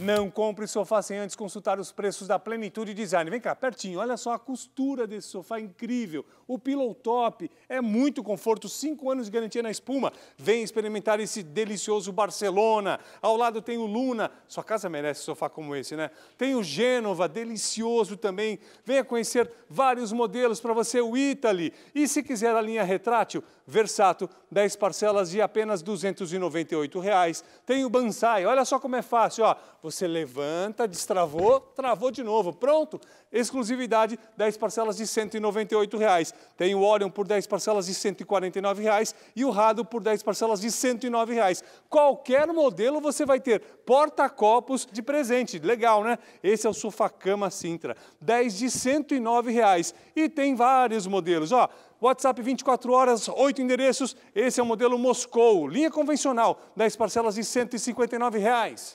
Não compre sofá sem antes consultar os preços da Plenitude Design. Vem cá, pertinho, olha só a costura desse sofá é incrível. O pillow top é muito conforto, 5 anos de garantia na espuma. Vem experimentar esse delicioso Barcelona. Ao lado tem o Luna, sua casa merece sofá como esse, né? Tem o Gênova, delicioso também. Venha conhecer vários modelos para você, o Italy. E se quiser a linha retrátil, Versato, 10 parcelas de apenas R$ 298. Reais. Tem o Bansai, olha só como é fácil, ó. Você levanta, destravou, travou de novo. Pronto. Exclusividade, 10 parcelas de R$ reais. Tem o Orion por 10 parcelas de R$ reais e o Rado por 10 parcelas de R$ reais. Qualquer modelo você vai ter porta-copos de presente. Legal, né? Esse é o Sofacama Sintra. 10 de R$ reais. E tem vários modelos. Ó, WhatsApp 24 horas, 8 endereços. Esse é o modelo Moscou, linha convencional, 10 parcelas de R$ reais.